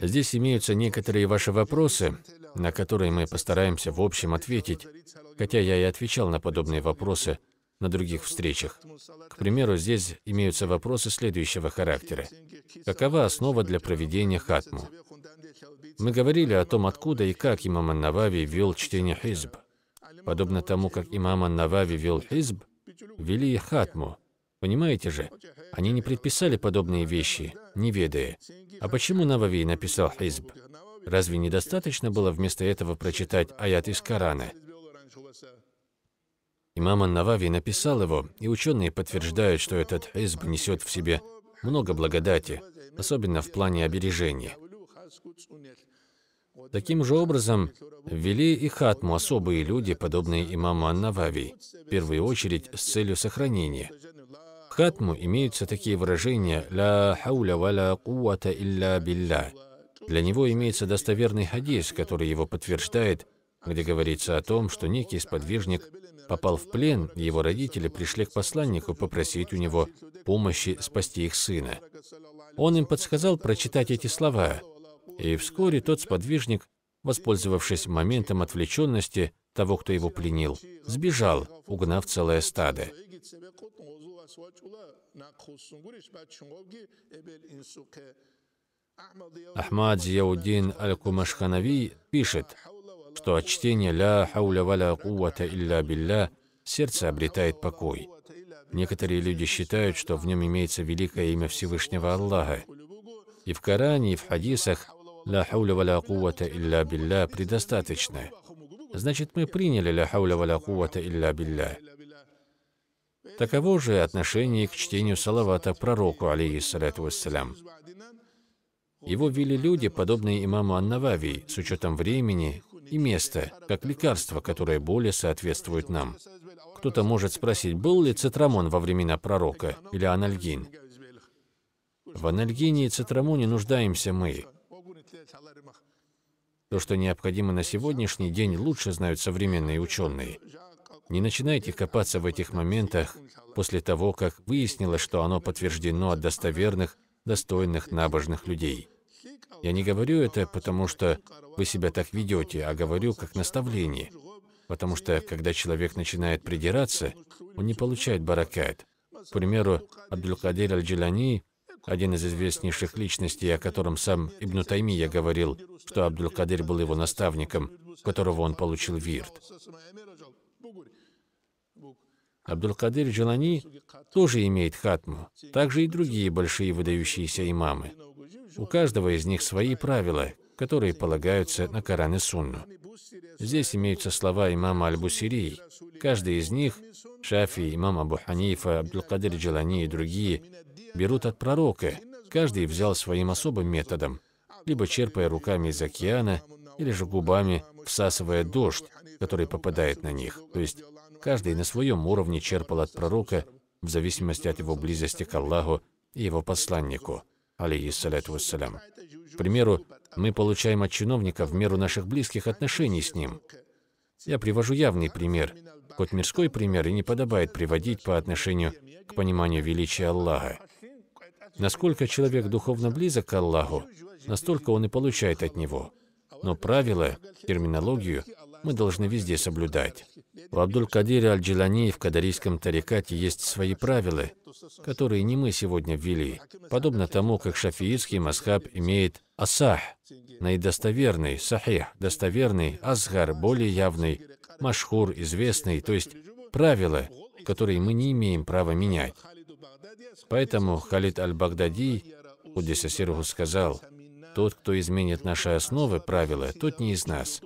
Здесь имеются некоторые ваши вопросы, на которые мы постараемся в общем ответить, хотя я и отвечал на подобные вопросы на других встречах. К примеру, здесь имеются вопросы следующего характера. Какова основа для проведения хатму? Мы говорили о том, откуда и как имам Ан-Навави вел чтение хизб. Подобно тому, как имам Ан-Навави вел хизб, вели и хатму. Понимаете же, они не предписали подобные вещи, не ведая. А почему Навави написал «Хизб»? Разве недостаточно было вместо этого прочитать аят из Корана? Имам Навави написал его, и ученые подтверждают, что этот «Хизб» несет в себе много благодати, особенно в плане обережения. Таким же образом, ввели и хатму особые люди, подобные имаму Аннавави, в первую очередь с целью сохранения хатму имеются такие выражения «ля хауля валя куата илля билля». Для него имеется достоверный хадис, который его подтверждает, где говорится о том, что некий сподвижник попал в плен, и его родители пришли к посланнику попросить у него помощи спасти их сына. Он им подсказал прочитать эти слова, и вскоре тот сподвижник, воспользовавшись моментом отвлеченности, того, кто его пленил, сбежал, угнав целое стадо. Ахмад Зияуддин Аль-Кумашханави пишет, что от чтения «Ля хауля валя кувата илля билля» сердце обретает покой. Некоторые люди считают, что в нем имеется великое имя Всевышнего Аллаха. И в Коране, и в хадисах «Ля хауля валя кувата илля билля» предостаточно – Значит, мы приняли «Ля хауля валя кувата илля билля». Таково же отношение к чтению салавата пророку, алейхиссалату вассалям. Его вели люди, подобные имаму Аннавави, с учетом времени и места, как лекарство, которое более соответствует нам. Кто-то может спросить, был ли цитрамон во времена пророка или анальгин. В анальгине и цитрамоне нуждаемся мы. То, что необходимо на сегодняшний день, лучше знают современные ученые. Не начинайте копаться в этих моментах после того, как выяснилось, что оно подтверждено от достоверных, достойных, набожных людей. Я не говорю это, потому что вы себя так ведете, а говорю как наставление. Потому что, когда человек начинает придираться, он не получает баракат. К примеру, Абдулькадир Аль-Джилани один из известнейших личностей, о котором сам Ибн Таймия говорил, что Абдул кадыр был его наставником, у которого он получил вирт. Абдул кадыр Джалани тоже имеет хатму, также и другие большие выдающиеся имамы. У каждого из них свои правила, которые полагаются на Коран и Сунну. Здесь имеются слова имама Аль-Бусирии. Каждый из них, Шафи, имам Абу Ханифа, Абдул-Кадир Джалани и другие, берут от пророка, каждый взял своим особым методом, либо черпая руками из океана, или же губами всасывая дождь, который попадает на них. То есть каждый на своем уровне черпал от пророка в зависимости от его близости к Аллаху и его посланнику, алейхиссаляту вассалям. К примеру, мы получаем от чиновника в меру наших близких отношений с ним. Я привожу явный пример, хоть мирской пример и не подобает приводить по отношению к пониманию величия Аллаха. Насколько человек духовно близок к Аллаху, настолько он и получает от него. Но правила, терминологию мы должны везде соблюдать. У Абдул Кадира Аль-Джилани в кадарийском тарикате есть свои правила, которые не мы сегодня ввели, подобно тому, как шафиитский масхаб имеет асах, наидостоверный, сахих, достоверный, азгар, более явный, машхур, известный, то есть правила, которые мы не имеем права менять. Поэтому Халид Аль-Багдади, Удиса Сируху, сказал, «Тот, кто изменит наши основы, правила, тот не из нас».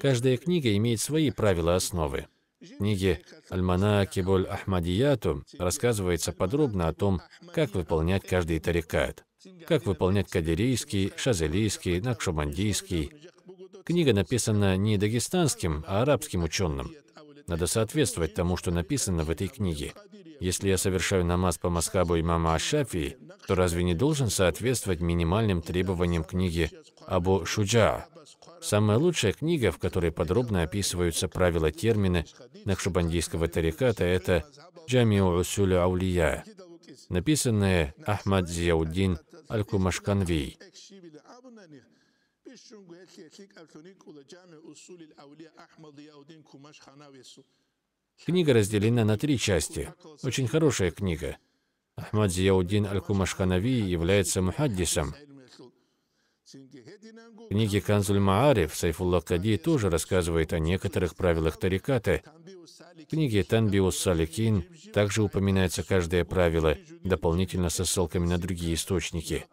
Каждая книга имеет свои правила основы. В книге «Альмана Киболь Ахмадияту» рассказывается подробно о том, как выполнять каждый тарикат, как выполнять кадирийский, шазелийский, накшумандийский. Книга написана не дагестанским, а арабским ученым. Надо соответствовать тому, что написано в этой книге. Если я совершаю намаз по Масхабу имама Ашафии, то разве не должен соответствовать минимальным требованиям книги Абу Шуджа? Самая лучшая книга, в которой подробно описываются правила термины Нахшубандийского тариката, это «Джамиу Усуля Аулия», написанное Ахмад Зияуддин Аль-Кумашканви ишчун гуэли элик алхуникула джами усулил аулия Ахмад Яудин Кумаш Ханавису. Книга разделена на три части. Очень хорошая книга. Ахмад Зияудин Аль-Кумашханави является мухаддисом. В книге «Канзуль Маариф» Сайфулла Кади тоже рассказывает о некоторых правилах тариката. В книге «Танбиус Саликин» также упоминается каждое правило, дополнительно со ссылками на другие источники.